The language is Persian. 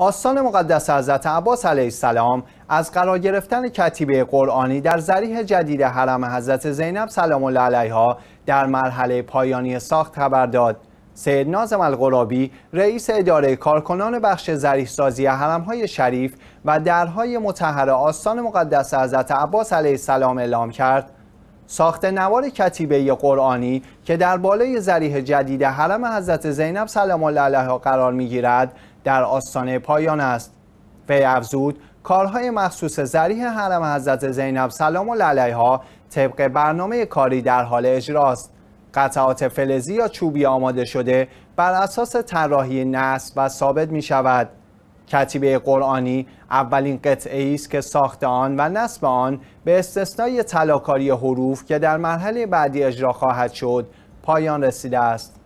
آستان مقدس حضرت عباس علیه السلام از قرار گرفتن کتیبه قرآنی در ذریح جدید حرم حضرت زینب سلام الله علیها در مرحله پایانی ساخت خبر داد سید نازم الغرابی رئیس اداره کارکنان بخش زریح سازی های شریف و درهای متحر آستان مقدس حضرت عباس علیه السلام اعلام کرد ساخت نوار کتیبه قرآنی که در بالای ذریح جدید حرم حضرت زینب سلام الله علیها قرار می گیرد در آستانه پایان است وی افزود کارهای مخصوص زریح حرم حضرت زینب سلام و علیها طبق برنامه کاری در حال اجراست قطعات فلزی یا چوبی آماده شده بر اساس طراحی نصب و ثابت می شود کتیبه قرآنی اولین قطعه است که ساخت آن و نصب آن به استثنای طلاکاری حروف که در مرحله بعدی اجرا خواهد شد پایان رسیده است